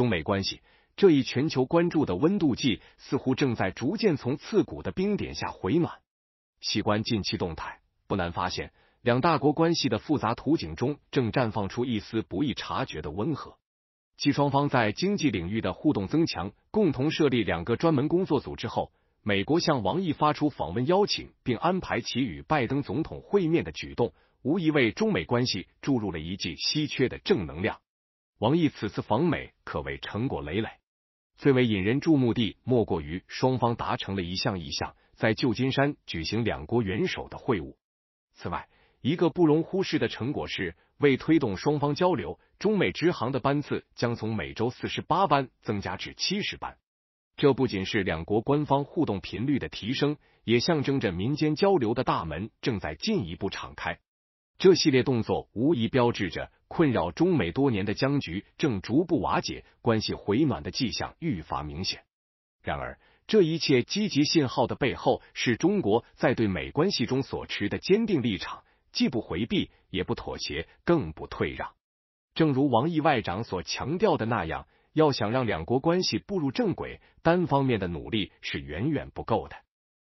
中美关系这一全球关注的温度计，似乎正在逐渐从刺骨的冰点下回暖。细观近期动态，不难发现，两大国关系的复杂图景中正绽放出一丝不易察觉的温和。继双方在经济领域的互动增强、共同设立两个专门工作组之后，美国向王毅发出访问邀请，并安排其与拜登总统会面的举动，无疑为中美关系注入了一剂稀缺的正能量。王毅此次访美可谓成果累累，最为引人注目的莫过于双方达成了一项意向，在旧金山举行两国元首的会晤。此外，一个不容忽视的成果是，为推动双方交流，中美直航的班次将从每周四十八班增加至七十班。这不仅是两国官方互动频率的提升，也象征着民间交流的大门正在进一步敞开。这系列动作无疑标志着困扰中美多年的僵局正逐步瓦解，关系回暖的迹象愈发明显。然而，这一切积极信号的背后是中国在对美关系中所持的坚定立场，既不回避，也不妥协，更不退让。正如王毅外长所强调的那样，要想让两国关系步入正轨，单方面的努力是远远不够的，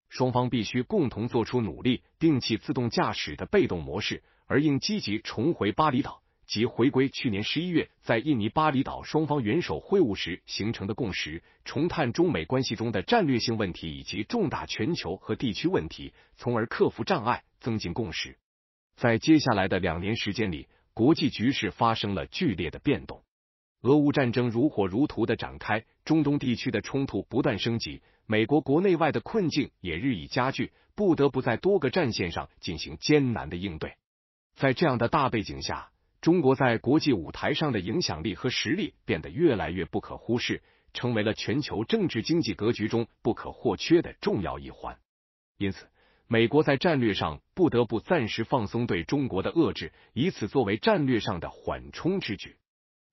双方必须共同做出努力，摒弃自动驾驶的被动模式。而应积极重回巴厘岛及回归去年十一月在印尼巴厘岛双方元首会晤时形成的共识，重探中美关系中的战略性问题以及重大全球和地区问题，从而克服障碍，增进共识。在接下来的两年时间里，国际局势发生了剧烈的变动，俄乌战争如火如荼的展开，中东地区的冲突不断升级，美国国内外的困境也日益加剧，不得不在多个战线上进行艰难的应对。在这样的大背景下，中国在国际舞台上的影响力和实力变得越来越不可忽视，成为了全球政治经济格局中不可或缺的重要一环。因此，美国在战略上不得不暂时放松对中国的遏制，以此作为战略上的缓冲之举。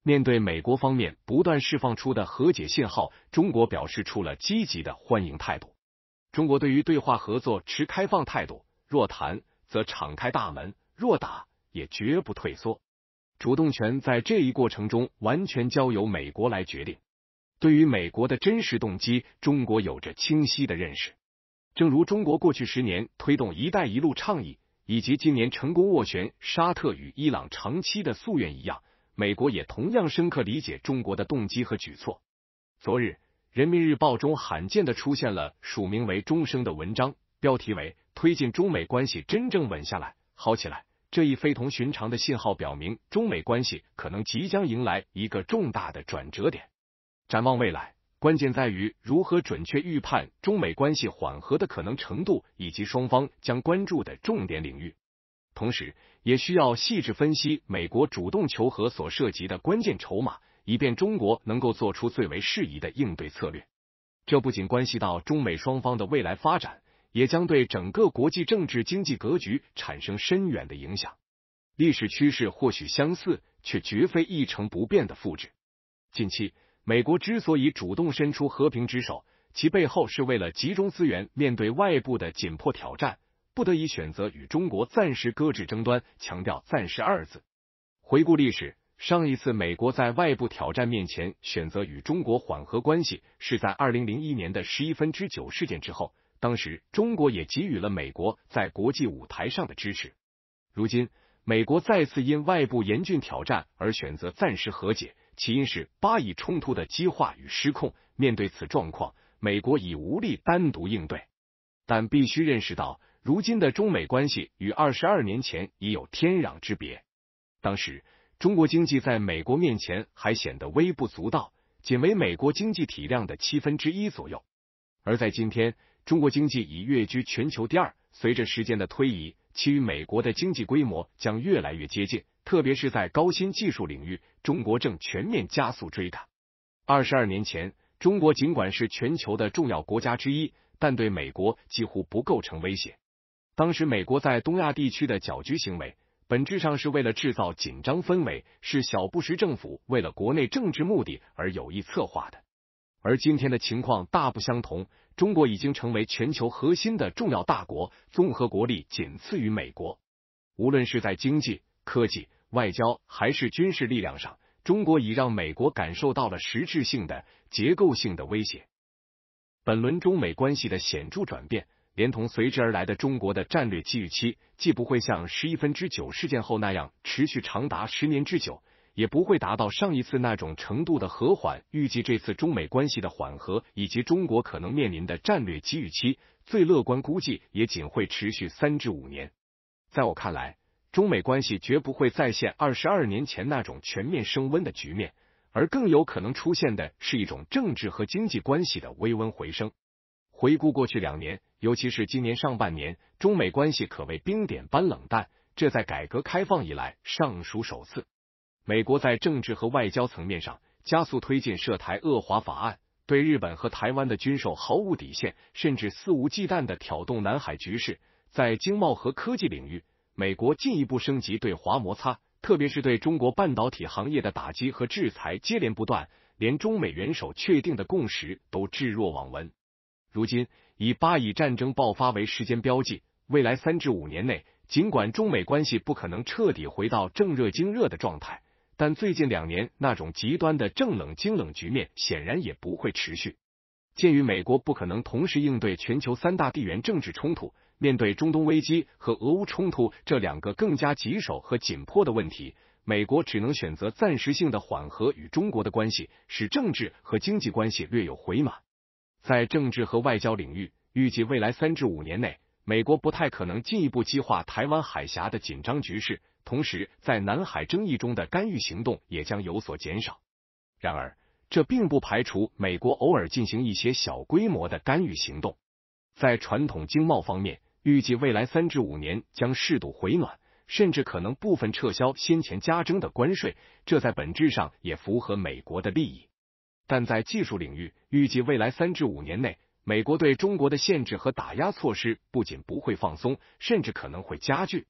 面对美国方面不断释放出的和解信号，中国表示出了积极的欢迎态度。中国对于对话合作持开放态度，若谈则敞开大门。若打，也绝不退缩。主动权在这一过程中完全交由美国来决定。对于美国的真实动机，中国有着清晰的认识。正如中国过去十年推动“一带一路”倡议，以及今年成功斡旋沙特与伊朗长期的夙愿一样，美国也同样深刻理解中国的动机和举措。昨日，《人民日报》中罕见的出现了署名为钟声的文章，标题为“推进中美关系真正稳下来”。好起来，这一非同寻常的信号表明，中美关系可能即将迎来一个重大的转折点。展望未来，关键在于如何准确预判中美关系缓和的可能程度以及双方将关注的重点领域。同时，也需要细致分析美国主动求和所涉及的关键筹码，以便中国能够做出最为适宜的应对策略。这不仅关系到中美双方的未来发展。也将对整个国际政治经济格局产生深远的影响。历史趋势或许相似，却绝非一成不变的复制。近期，美国之所以主动伸出和平之手，其背后是为了集中资源面对外部的紧迫挑战，不得已选择与中国暂时搁置争端，强调“暂时”二字。回顾历史，上一次美国在外部挑战面前选择与中国缓和关系，是在二零零一年的十一分之九事件之后。当时，中国也给予了美国在国际舞台上的支持。如今，美国再次因外部严峻挑战而选择暂时和解，起因是巴以冲突的激化与失控。面对此状况，美国已无力单独应对，但必须认识到，如今的中美关系与二十二年前已有天壤之别。当时，中国经济在美国面前还显得微不足道，仅为美国经济体量的七分之一左右，而在今天。中国经济已跃居全球第二，随着时间的推移，其与美国的经济规模将越来越接近，特别是在高新技术领域，中国正全面加速追赶。二十二年前，中国尽管是全球的重要国家之一，但对美国几乎不构成威胁。当时，美国在东亚地区的搅局行为，本质上是为了制造紧张氛围，是小布什政府为了国内政治目的而有意策划的。而今天的情况大不相同，中国已经成为全球核心的重要大国，综合国力仅次于美国。无论是在经济、科技、外交还是军事力量上，中国已让美国感受到了实质性的、结构性的威胁。本轮中美关系的显著转变，连同随之而来的中国的战略机遇期，既不会像十一分之九事件后那样持续长达十年之久。也不会达到上一次那种程度的和缓。预计这次中美关系的缓和以及中国可能面临的战略机遇期，最乐观估计也仅会持续三至五年。在我看来，中美关系绝不会再现二十二年前那种全面升温的局面，而更有可能出现的是一种政治和经济关系的微温回升。回顾过去两年，尤其是今年上半年，中美关系可谓冰点般冷淡，这在改革开放以来尚属首次。美国在政治和外交层面上加速推进涉台恶华法案，对日本和台湾的军售毫无底线，甚至肆无忌惮的挑动南海局势。在经贸和科技领域，美国进一步升级对华摩擦，特别是对中国半导体行业的打击和制裁接连不断，连中美元首确定的共识都置若罔闻。如今，以巴以战争爆发为时间标记，未来三至五年内，尽管中美关系不可能彻底回到正热、经热的状态。但最近两年那种极端的正冷、经冷局面显然也不会持续。鉴于美国不可能同时应对全球三大地缘政治冲突，面对中东危机和俄乌冲突这两个更加棘手和紧迫的问题，美国只能选择暂时性的缓和与中国的关系，使政治和经济关系略有回满。在政治和外交领域，预计未来三至五年内。美国不太可能进一步激化台湾海峡的紧张局势，同时在南海争议中的干预行动也将有所减少。然而，这并不排除美国偶尔进行一些小规模的干预行动。在传统经贸方面，预计未来三至五年将适度回暖，甚至可能部分撤销先前加征的关税。这在本质上也符合美国的利益。但在技术领域，预计未来三至五年内。美国对中国的限制和打压措施不仅不会放松，甚至可能会加剧。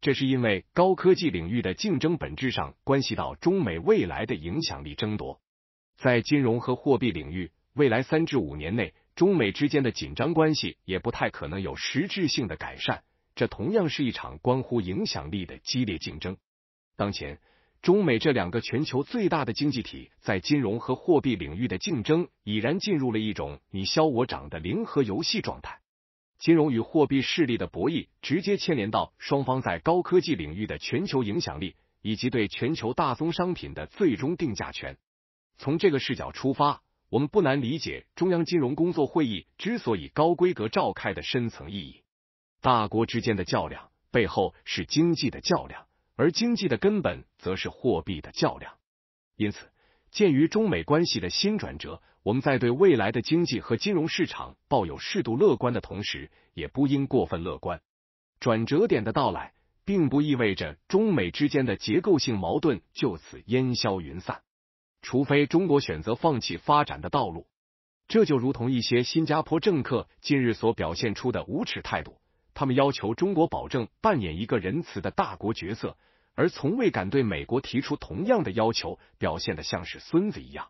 这是因为高科技领域的竞争本质上关系到中美未来的影响力争夺。在金融和货币领域，未来三至五年内，中美之间的紧张关系也不太可能有实质性的改善。这同样是一场关乎影响力的激烈竞争。当前。中美这两个全球最大的经济体，在金融和货币领域的竞争已然进入了一种你消我涨的零和游戏状态。金融与货币势力的博弈，直接牵连到双方在高科技领域的全球影响力，以及对全球大宗商品的最终定价权。从这个视角出发，我们不难理解中央金融工作会议之所以高规格召开的深层意义。大国之间的较量，背后是经济的较量。而经济的根本则是货币的较量，因此，鉴于中美关系的新转折，我们在对未来的经济和金融市场抱有适度乐观的同时，也不应过分乐观。转折点的到来，并不意味着中美之间的结构性矛盾就此烟消云散，除非中国选择放弃发展的道路。这就如同一些新加坡政客近日所表现出的无耻态度。他们要求中国保证扮演一个仁慈的大国角色，而从未敢对美国提出同样的要求，表现的像是孙子一样。